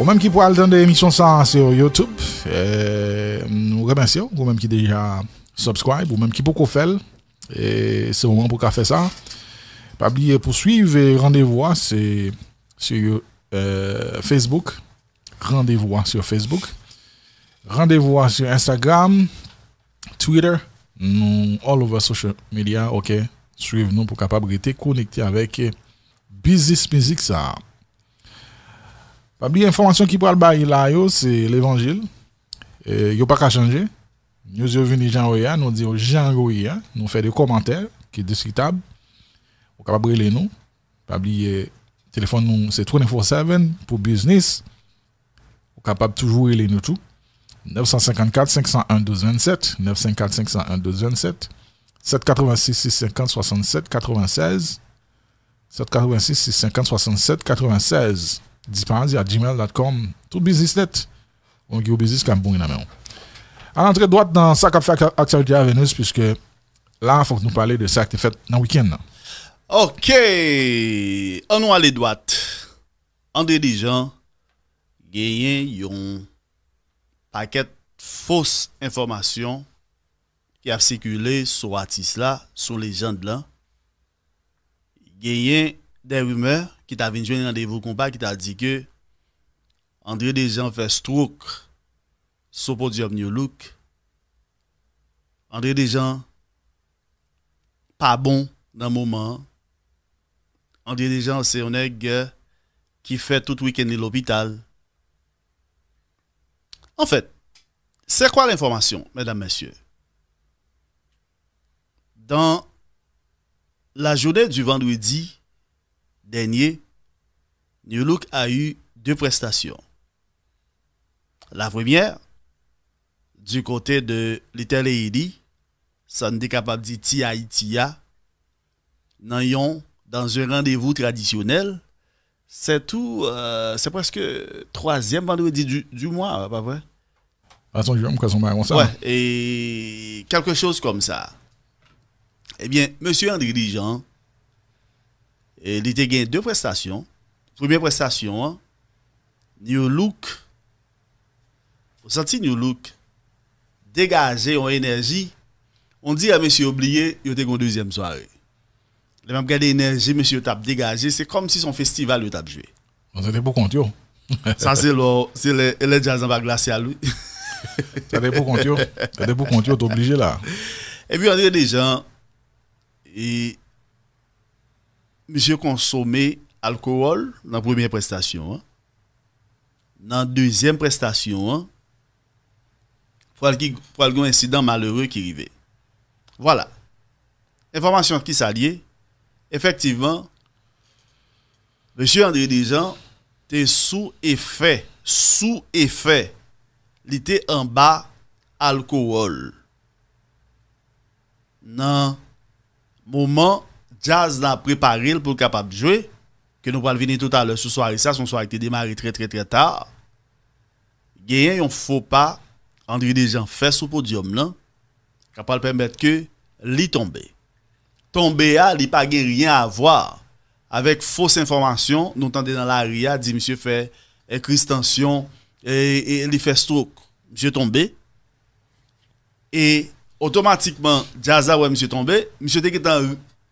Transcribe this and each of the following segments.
Ou même qui pourra aller dans des ça sur YouTube, euh, nous remercions, vous même qui déjà subscribe, ou même qui beaucoup fait, et c'est le moment pour faire ça. Pas oublier poursuivre et rendez-vous, euh, sur Facebook, rendez-vous sur Facebook, rendez-vous sur Instagram, Twitter, nous, all over social media, ok, suivez-nous pour capable rester connecté avec Business Music ça. Pabli, qui qui parle bayi c'est yo, l'Évangile. n'y pas yo pas Nous Nous sommes yo à Jean roya, Nous disons Jean roya, Nous faisons des commentaires qui sont discutables. Vous pouvez nous pabli, Le téléphone c'est 24-7, pour business. Vous pouvez toujours rele nous 954-501-1227, 954-501-1227, 786-650-67-96, 786-650-67-96, à gmail.com. Tout business net. On a business qui bon À l'entrée droite dans sac à fait actualité à Venus, puisque là, il faut que nous parler de ça qui est fait dans le week-end. Ok. On nous aller droite. En dirigeant, gagné un paquet de fausses informations qui a circulé sur Atis là, sur les gens de là. Gagné des rumeurs qui t'a venu un rendez-vous combat, qui t'a dit que André gens fait stroke sur le podium New Look. André gens pas bon dans moment. André gens c'est un nègre qui fait tout week-end à l'hôpital. En fait, c'est quoi l'information, mesdames, messieurs? Dans la journée du vendredi, dernier, New Look a eu deux prestations. La première, du côté de l'Italie, Sandy capable de Tia dans, un rendez-vous traditionnel, c'est tout, euh, c'est presque troisième vendredi du, mois, pas vrai? Ah, ça. et quelque chose comme ça. Eh bien, Monsieur André Dijon il a gagné deux prestations. Première prestation, hein, New Look. Vous sentez New Look dégagé en énergie. On dit à monsieur oublié, il était une deuxième soirée. a même regardé l'énergie, monsieur tape dégagé, c'est comme si son festival le tape joué. On était pour compte, Ça, c'est le, c'est le, jazz en bas glacé lui. Ça dépend pour compte, yo. Ça pour compte, t'es obligé là. Et puis, on dirait des gens, et monsieur consommé alcool dans la première prestation. Dans la deuxième prestation, il pour un incident malheureux qui arrivait. Voilà. Information qui s'allie. Effectivement, monsieur André Dijon était sous effet, sous effet, il était en bas alcool. Dans moment jazz l'a préparé pour capable de jouer, que nous allons venir tout à l'heure ce soir, et ça, son soir a été démarré très très très tard, il un faut pas, André gens fait ce podium là, capable de permettre que l'y tombe. Tomber à, il pas rien à voir avec fausse information, nous tendez dans ria dit monsieur fait et eh, crise tension et, eh, eh, il fait stroke. Monsieur tombé. Et automatiquement, Jaza ouais monsieur tombé, monsieur était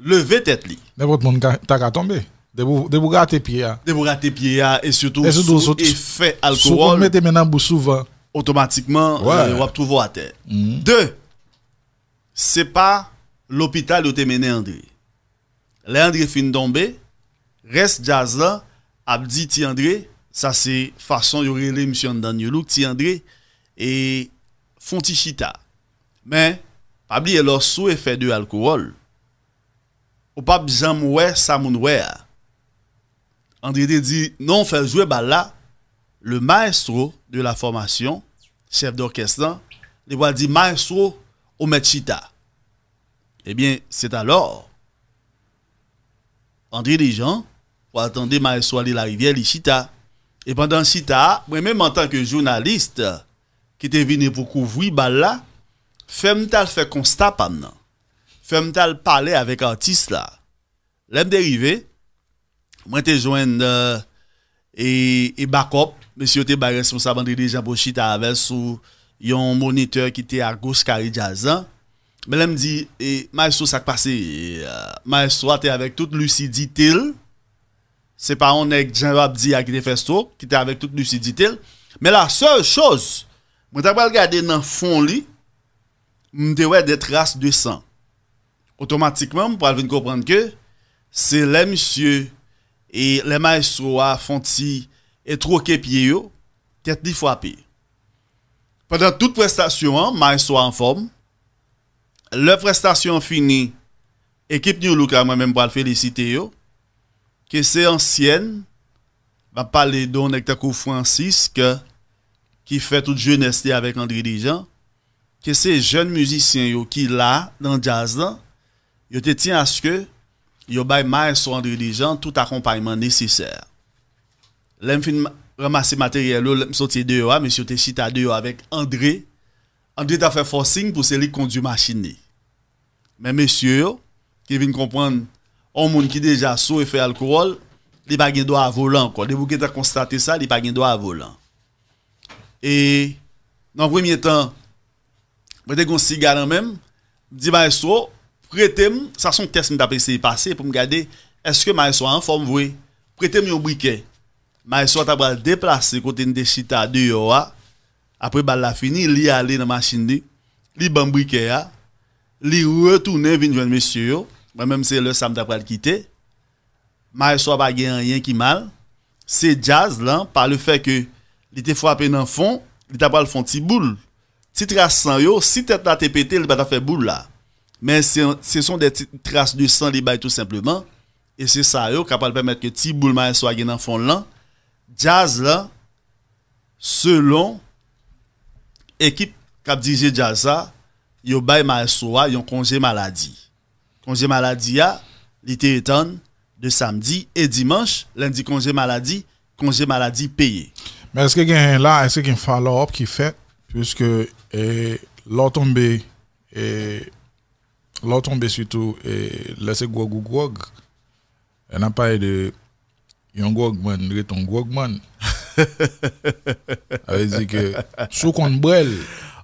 lever tête li. votre monde t'a qu'à tomber. De vous rater pied De vous pied et surtout et surtout sous effet alcool. mettez maintenant bout souvent automatiquement Vous euh, on va trouver à terre. Mm. Deux. C'est pas l'hôpital où t'es mené André. L'André André fin reste jazz là, a ti André, ça c'est façon y aurait l'émission ti André et Fontichita. Mais pas oublier leur sous effet de alcool ou pas besoin de ça moun André dit non faire jouer Balla, le maestro de la formation chef d'orchestre il va dire maestro au Chita. Eh bien, c'est alors André gens pour attendre maestro de la rivière Chita. Et pendant Chita, moi même en tant que journaliste qui était venu pour couvrir bal là, femme fait constat pendant me tal parler avec artis là. Lèm Moi, Moi, te joint euh, et e bakop, Monsieur, te ba responsable de jean Il y sou yon moniteur qui était à gauche, carré jazan. Hein. Mais je di, et maestro ça pase, euh, maestro a te avec toute lucidité. C'est pas on est Jean di a était festo, qui était avec toute Mais la seule chose, moi ta pas gade dans fond li, te wè de traces de sang automatiquement, pour vous comprendre que c'est les messieurs et les maestros à Fonti et troqué pied, tête dix fois Pendant toute prestation, hein, maestro en forme. la prestation finie, équipe New Look, moi-même, pour le féliciter, que c'est ancienne, va parler de Francis, qui fait toute jeunesse avec André Dijon. que c'est jeune musicien qui là, dans le jazz, hein, je te tiens à ce que yo bay soient André Dijan tout accompagnement nécessaire. L'aime fin ramasser matériel, l'aime sortir dehors, ah, monsieur te chita yo avec André. André t'a fait forcing pour celui conduit conduire machine. Mais monsieur, qui vient comprendre, on monde qui déjà et fait alcool, il pas gain droit à volant quoi. Dès que t'as constaté ça, il pas gain droit à volant. Et dans le premier temps, je te un cigare même, dis bah prêtez-moi, ça son test m'a essayé passer pour me garder est-ce que ma soit en forme oui. Prêtez-moi un briquet. Ma soit t'a déplacé côté de chita dehors ah. après balle la fini, il y aller dans la machine li ban briquet a, ah. li retourner venir monsieur moi même c'est le samedi après le quitter. Ma soit pas rien qui mal. C'est jazz là par le fait que il était frappé dans fond, il t'a pas le fond petit boule. Si yo, si tête là t'es pété, il va faire boule là. Mais ce sont des traces de sang les bails tout simplement. Et c'est ça, eux, de permettre que les boulemaï soit dans le fond là. Jazz là, selon l'équipe qui a dirigé Jazz là, ils ont bail ils congé maladie. Congé maladie a, l'été étonne de samedi et dimanche, lundi congé maladie, congé maladie payé. Mais est-ce qu'il y a là, est-ce qu'il y a un follow qui fait, puisque eh, l'automne est eh, là tombé surtout et là c'est gog gog on a parlé de yon gogman reton gogman avec dit que sous qu'on brel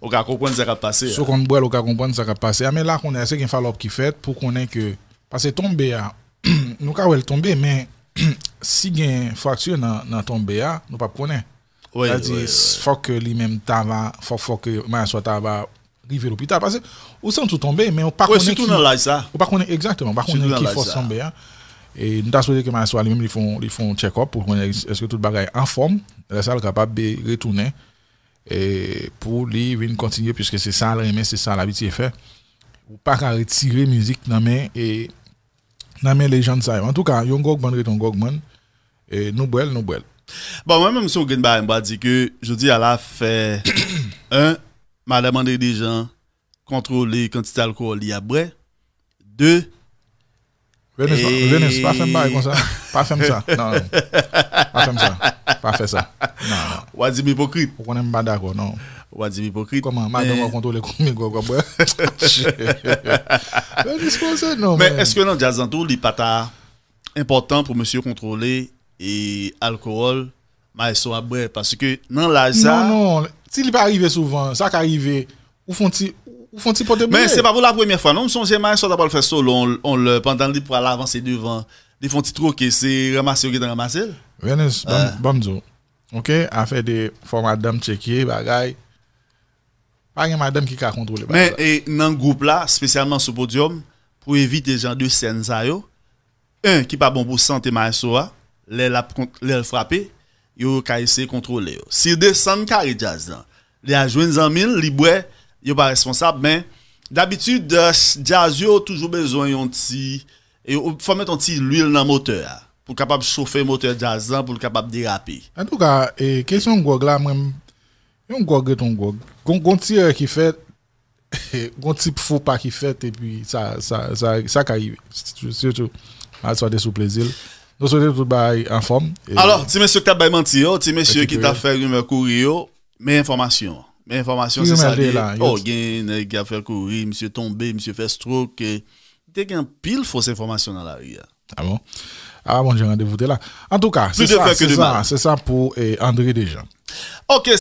on va comprendre ça qui a passé hein. sous qu'on brel on va comprendre ça qui a passé ah, mais là qu'on a c'est qu'il fallait qui fait pour qu'on ait que parce que à. Hein. nous quand elle tomber mais si gain fracture dans dans à, nous pas connait. oui, c'est-à-dire faut que lui-même tava faut faut que moi soit tava rive l'hôpital. Parce que, ou sans tout mais on pas connaît. surtout dans l'âge, ça. On pas exactement, on pas connaît qui force tomber. Et nous avons souhaité que ma soeur lui-même, ils font, ils font check-up pour connaître est-ce que tout le bagage est en forme. La salle capable de retourner et pour lui, venir continuer, puisque c'est ça le remède, c'est ça l'habitude de faire. Ou pas qu'à retirer musique dans et dans les gens ça. En tout cas, yon gogman, reton gogman, et nous brel nous brel Bon, moi-même, si on gagne, on va dire que je dis à la fait un m'a demandé des gens contrôler quantité d'alcool y a bré. Deux. Venez, pas faire comme ça. Pas faire ça. Non, non. Pas faire ça. Pas faire ça. Non, non. Wadim hypocrite. On est pas d'accord, non. Wadim hypocrite. Comment, madame, on contrôle conmigo, quoi, ça non. Mais est-ce que non, Jazanto, il pas important pour monsieur contrôler et alcool, mais ils a à bré. Parce que, non, là, ça. Non, non. Si pas arrivé souvent, ça qu'arrivé. arrive, ou Ou font-ils pour Mais ce n'est pas pour la première fois. Non, je ne sais pas si le fait solo, on, le pendant pour aller avancer devant. Ils font-ils trop c'est ramasser ou qu'ils pas ramassé Venez, ah. bon, Ok, A fait des à Il n'y bagaille. Pas une madame qui a contrôlé. Mais et, dans le groupe là, spécialement sur le podium, pour éviter les gens de scène, un qui n'est pas bon pour santé, il l'aile frappé yo ka essayer contrôler. Si descend carré jazz les a en zamil, li bois, yo pas responsable mais d'habitude euh, jazz a toujours besoin yon et faut mettre un petit l'huile dans moteur hein, pour capable chauffer moteur jazz pour capable déraper. En tout cas, la question gog là même yon gog ton gog. Gon tireur qui fait gon type pas qui fait et puis ça ça ça ça arrive surtout à sous plaisir. Nous tout en forme. Alors, si monsieur qui t'a menti, si oh, monsieur qui t'a fait rumeur courir, oh, mes informations. Mes informations, c'est ça. Oh, il qui a fait courir, monsieur tombé, monsieur fait stroke. Il y a pile fausse information dans la rue. Hein. Ah bon? Ah bon, j'ai rendez-vous là. En tout cas, c'est ça, ça, ça pour eh, André Desjans. Ok.